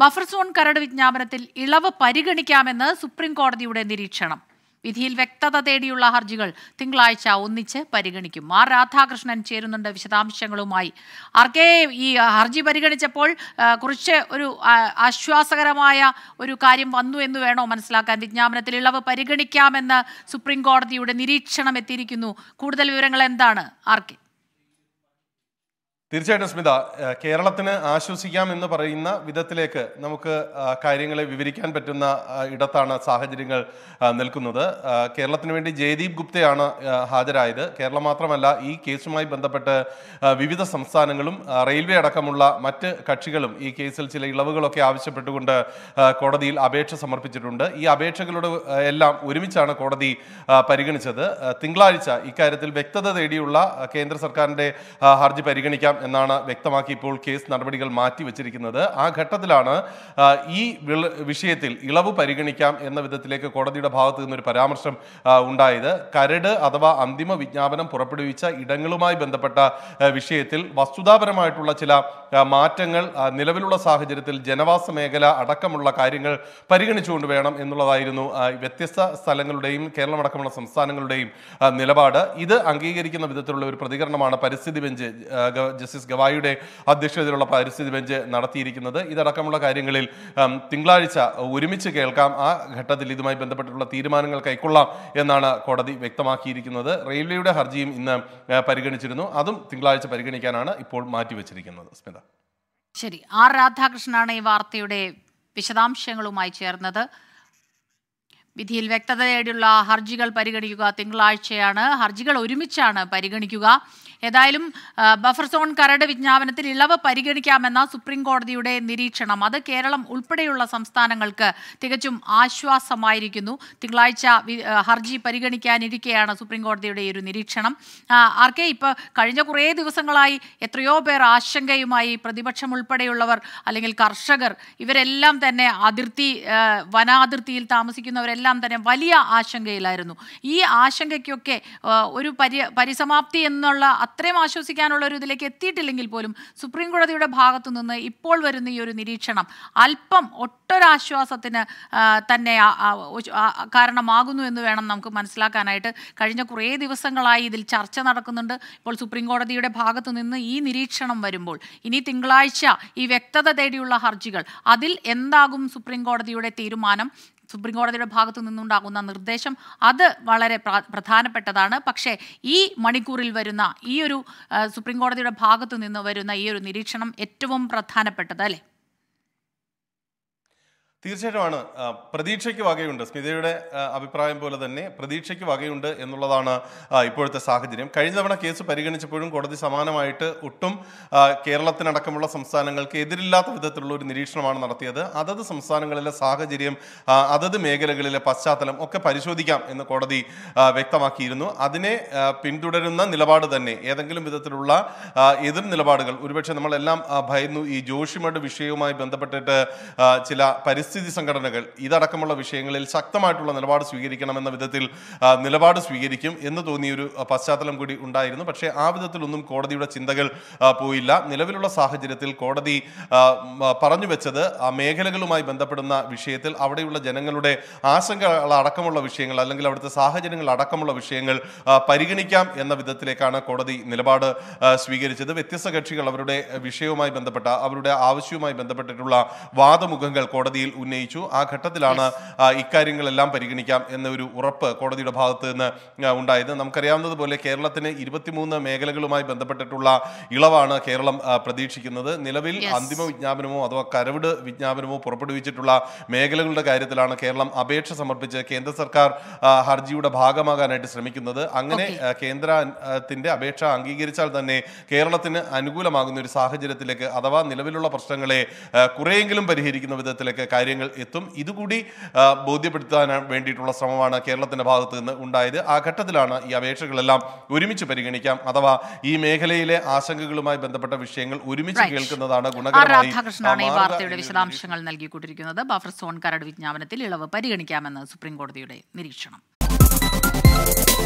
buffer zone കരട് വിജ്ഞാപനത്തിൽ ഇളവ് പരിഗണിക്കാമെന്ന് സുപ്രീം കോടതിയുടെ നിരീക്ഷണം വിധിയിൽ വ്യക്തത തേടിയുള്ള ഹർജികൾ തിങ്കളാഴ്ച ഒന്നിച്ച് പരിഗണിക്കും ആർ രാധാകൃഷ്ണൻ ചേരുന്നുണ്ട് വിശദാംശങ്ങളുമായി ആർക്കെ ഈ ഹർജി പരിഗണിച്ചപ്പോൾ കുറച്ച് ഒരു ആശ്വാസകരമായ ഒരു കാര്യം വന്നു എന്ന് വേണോ മനസ്സിലാക്കാൻ വിജ്ഞാപനത്തിൽ ഇളവ് പരിഗണിക്കാമെന്ന് സുപ്രീം കോടതിയുടെ നിരീക്ഷണം എത്തിയിരിക്കുന്നു കൂടുതൽ വിവരങ്ങൾ എന്താണ് ആർ കെ തീർച്ചയായിട്ടും സ്മിത കേരളത്തിന് ആശ്വസിക്കാം എന്ന് പറയുന്ന വിധത്തിലേക്ക് നമുക്ക് കാര്യങ്ങളെ വിവരിക്കാൻ പറ്റുന്ന ഇടത്താണ് സാഹചര്യങ്ങൾ നിൽക്കുന്നത് കേരളത്തിന് വേണ്ടി ജയദീപ് ഗുപ്തയാണ് ഹാജരായത് കേരളം മാത്രമല്ല ഈ കേസുമായി ബന്ധപ്പെട്ട് വിവിധ സംസ്ഥാനങ്ങളും റെയിൽവേ അടക്കമുള്ള മറ്റ് കക്ഷികളും ഈ കേസിൽ ചില ഇളവുകളൊക്കെ ആവശ്യപ്പെട്ടുകൊണ്ട് കോടതിയിൽ അപേക്ഷ സമർപ്പിച്ചിട്ടുണ്ട് ഈ അപേക്ഷകളോട് എല്ലാം ഒരുമിച്ചാണ് കോടതി പരിഗണിച്ചത് തിങ്കളാഴ്ച ഇക്കാര്യത്തിൽ വ്യക്തത തേടിയുള്ള കേന്ദ്ര സർക്കാരിൻ്റെ ഹർജി പരിഗണിക്കാം പരിഗണിക്കാം എന്നാണ് വ്യക്തമാക്കി ഇപ്പോൾ കേസ് നടപടികൾ മാറ്റിവെച്ചിരിക്കുന്നത് ആ ഘട്ടത്തിലാണ് ഈ വിഷയത്തിൽ ഇളവ് പരിഗണിക്കാം എന്ന വിധത്തിലേക്ക് കോടതിയുടെ ഭാഗത്തു നിന്നൊരു പരാമർശം ഉണ്ടായത് കരട് അഥവാ അന്തിമ വിജ്ഞാപനം പുറപ്പെടുവിച്ച ഇടങ്ങളുമായി ബന്ധപ്പെട്ട വിഷയത്തിൽ വസ്തുതാപരമായിട്ടുള്ള ചില മാറ്റങ്ങൾ നിലവിലുള്ള സാഹചര്യത്തിൽ ജനവാസ മേഖല അടക്കമുള്ള കാര്യങ്ങൾ പരിഗണിച്ചുകൊണ്ട് വേണം എന്നുള്ളതായിരുന്നു വ്യത്യസ്ത സ്ഥലങ്ങളുടെയും കേരളമടക്കമുള്ള സംസ്ഥാനങ്ങളുടെയും നിലപാട് ഇത് അംഗീകരിക്കുന്ന വിധത്തിലുള്ള ഒരു പ്രതികരണമാണ് പരിസ്ഥിതി ബെഞ്ച് ജസ്റ്റിസ് ഗവായിയുടെ അധ്യക്ഷതയിലുള്ള പരിസ്ഥിതി ബെഞ്ച് നടത്തിയിരിക്കുന്നത് ഇതടക്കമുള്ള കാര്യങ്ങളിൽ തിങ്കളാഴ്ച ഒരുമിച്ച് കേൾക്കാം ആ ഘട്ടത്തിൽ ഇതുമായി ബന്ധപ്പെട്ടിട്ടുള്ള തീരുമാനങ്ങൾ കൈക്കൊള്ളാം എന്നാണ് കോടതി വ്യക്തമാക്കിയിരിക്കുന്നത് റെയിൽവേയുടെ ഹർജിയും ഇന്ന് പരിഗണിച്ചിരുന്നു അതും തിങ്കളാഴ്ച പരിഗണിക്കാനാണ് ഇപ്പോൾ മാറ്റിവെച്ചിരിക്കുന്നത് സ്മിത ശരി ആർ രാധാകൃഷ്ണനാണ് ഈ വാർത്തയുടെ വിശദാംശങ്ങളുമായി ചേർന്നത് വിധിയിൽ വ്യക്തതയോടെയുള്ള ഹർജികൾ പരിഗണിക്കുക തിങ്കളാഴ്ചയാണ് ഹർജികൾ ഒരുമിച്ചാണ് പരിഗണിക്കുക ഏതായാലും ബഫർ സോൺ കരട് വിജ്ഞാപനത്തിൽ ഇളവ് പരിഗണിക്കാമെന്ന സുപ്രീം കോടതിയുടെ നിരീക്ഷണം അത് കേരളം ഉൾപ്പെടെയുള്ള സംസ്ഥാനങ്ങൾക്ക് തികച്ചും ആശ്വാസമായിരിക്കുന്നു തിങ്കളാഴ്ച ഹർജി പരിഗണിക്കാനിരിക്കെയാണ് സുപ്രീം കോടതിയുടെ ഒരു നിരീക്ഷണം ആർ കെ ഇപ്പോൾ കഴിഞ്ഞ കുറേ ദിവസങ്ങളായി എത്രയോ പേർ ആശങ്കയുമായി പ്രതിപക്ഷം ഉൾപ്പെടെയുള്ളവർ അല്ലെങ്കിൽ കർഷകർ ഇവരെല്ലാം തന്നെ അതിർത്തി വനാതിർത്തിയിൽ താമസിക്കുന്നവരെല്ലാം എല്ലാം തന്നെ വലിയ ആശങ്കയിലായിരുന്നു ഈ ആശങ്കയ്ക്കൊക്കെ ഒരു പരി പരിസമാപ്തി എന്നുള്ള അത്രയും ആശ്വസിക്കാനുള്ള ഒരു ഇതിലേക്ക് എത്തിയിട്ടില്ലെങ്കിൽ പോലും സുപ്രീം കോടതിയുടെ ഭാഗത്തു നിന്ന് ഇപ്പോൾ വരുന്ന ഈ ഒരു നിരീക്ഷണം അല്പം ഒട്ടൊരാശ്വാസത്തിന് തന്നെ കാരണമാകുന്നു എന്ന് വേണം നമുക്ക് മനസ്സിലാക്കാനായിട്ട് കഴിഞ്ഞ കുറേ ദിവസങ്ങളായി ഇതിൽ ചർച്ച നടക്കുന്നുണ്ട് ഇപ്പോൾ സുപ്രീം കോടതിയുടെ ഭാഗത്തു നിന്ന് ഈ നിരീക്ഷണം വരുമ്പോൾ ഇനി തിങ്കളാഴ്ച ഈ വ്യക്തത തേടിയുള്ള ഹർജികൾ അതിൽ എന്താകും സുപ്രീം കോടതിയുടെ തീരുമാനം സുപ്രീം കോടതിയുടെ ഭാഗത്തു നിന്നുണ്ടാകുന്ന നിർദ്ദേശം അത് വളരെ പ്രധാനപ്പെട്ടതാണ് പക്ഷേ ഈ മണിക്കൂറിൽ വരുന്ന ഈ ഒരു സുപ്രീം കോടതിയുടെ ഭാഗത്തു നിന്ന് വരുന്ന ഈ ഒരു നിരീക്ഷണം ഏറ്റവും പ്രധാനപ്പെട്ടത് അല്ലേ തീർച്ചയായിട്ടുമാണ് പ്രതീക്ഷയ്ക്ക് വകയുണ്ട് സ്മിതയുടെ അഭിപ്രായം പോലെ തന്നെ പ്രതീക്ഷയ്ക്ക് വകയുണ്ട് എന്നുള്ളതാണ് ഇപ്പോഴത്തെ സാഹചര്യം കഴിഞ്ഞ തവണ കേസ് പരിഗണിച്ചപ്പോഴും കോടതി സമാനമായിട്ട് ഒട്ടും കേരളത്തിനടക്കമുള്ള സംസ്ഥാനങ്ങൾക്ക് എതിരില്ലാത്ത വിധത്തിലുള്ള ഒരു നിരീക്ഷണമാണ് നടത്തിയത് അതത് സംസ്ഥാനങ്ങളിലെ സാഹചര്യം അതത് മേഖലകളിലെ പശ്ചാത്തലം ഒക്കെ പരിശോധിക്കാം എന്ന് കോടതി വ്യക്തമാക്കിയിരുന്നു അതിനെ പിന്തുടരുന്ന നിലപാട് തന്നെ ഏതെങ്കിലും വിധത്തിലുള്ള എതിർ നിലപാടുകൾ ഒരുപക്ഷെ നമ്മളെല്ലാം ഭയന്നു ഈ ജോഷിമഡ് വിഷയവുമായി ബന്ധപ്പെട്ടിട്ട് ചില പരിസ്ഥിതി പരിസ്ഥിതി സംഘടനകൾ ഇതടക്കമുള്ള വിഷയങ്ങളിൽ ശക്തമായിട്ടുള്ള നിലപാട് സ്വീകരിക്കണമെന്ന വിധത്തിൽ നിലപാട് സ്വീകരിക്കും എന്ന് തോന്നിയൊരു പശ്ചാത്തലം കൂടി ഉണ്ടായിരുന്നു പക്ഷേ ആ വിധത്തിലൊന്നും കോടതിയുടെ ചിന്തകൾ പോയില്ല നിലവിലുള്ള സാഹചര്യത്തിൽ കോടതി പറഞ്ഞു വെച്ചത് ആ മേഖലകളുമായി ബന്ധപ്പെടുന്ന വിഷയത്തിൽ അവിടെയുള്ള ജനങ്ങളുടെ ആശങ്കകളടക്കമുള്ള വിഷയങ്ങൾ അല്ലെങ്കിൽ അവിടുത്തെ സാഹചര്യങ്ങൾ അടക്കമുള്ള വിഷയങ്ങൾ പരിഗണിക്കാം എന്ന വിധത്തിലേക്കാണ് കോടതി നിലപാട് സ്വീകരിച്ചത് വ്യത്യസ്ത കക്ഷികൾ അവരുടെ വിഷയവുമായി ബന്ധപ്പെട്ട അവരുടെ ആവശ്യവുമായി ബന്ധപ്പെട്ടിട്ടുള്ള വാദമുഖങ്ങൾ കോടതിയിൽ ഉന്നയിച്ചു ആ ഘട്ടത്തിലാണ് ഇക്കാര്യങ്ങളെല്ലാം പരിഗണിക്കാം എന്ന ഒരു ഉറപ്പ് കോടതിയുടെ ഭാഗത്ത് നിന്ന് ഉണ്ടായത് നമുക്കറിയാവുന്നതുപോലെ കേരളത്തിന് ഇരുപത്തിമൂന്ന് മേഖലകളുമായി ബന്ധപ്പെട്ടിട്ടുള്ള ഇളവാണ് കേരളം പ്രതീക്ഷിക്കുന്നത് നിലവിൽ അന്തിമ വിജ്ഞാപനമോ അഥവാ കരവിട് വിജ്ഞാപനമോ പുറപ്പെടുവിച്ചിട്ടുള്ള മേഖലകളുടെ കാര്യത്തിലാണ് കേരളം അപേക്ഷ സമർപ്പിച്ച് കേന്ദ്ര സർക്കാർ ഹർജിയുടെ ഭാഗമാകാനായിട്ട് ശ്രമിക്കുന്നത് അങ്ങനെ കേന്ദ്രത്തിന്റെ അപേക്ഷ അംഗീകരിച്ചാൽ തന്നെ കേരളത്തിന് അനുകൂലമാകുന്ന ഒരു സാഹചര്യത്തിലേക്ക് അഥവാ നിലവിലുള്ള പ്രശ്നങ്ങളെ കുറെയെങ്കിലും പരിഹരിക്കുന്ന വിധത്തിലേക്ക് കാര്യങ്ങൾ എത്തും ഇതുകൂടി ബോധ്യപ്പെടുത്താൻ വേണ്ടിയിട്ടുള്ള ശ്രമമാണ് കേരളത്തിൻ്റെ ഭാഗത്ത് നിന്ന് ഉണ്ടായത് ആ ഘട്ടത്തിലാണ് ഈ അപേക്ഷകളെല്ലാം ഒരുമിച്ച് പരിഗണിക്കാം അഥവാ ഈ മേഖലയിലെ ആശങ്കകളുമായി ബന്ധപ്പെട്ട വിഷയങ്ങൾ ഒരുമിച്ച് കേൾക്കുന്നതാണ് ഗുണകരമായി ഈ വാർത്തയുടെ വിശദാംശങ്ങൾ നൽകിക്കൊണ്ടിരിക്കുന്നത് ബഫർ സോൺ കരട് വിജ്ഞാപനത്തിൽ ഇളവ് പരിഗണിക്കാമെന്ന് സുപ്രീം കോടതിയുടെ നിരീക്ഷണം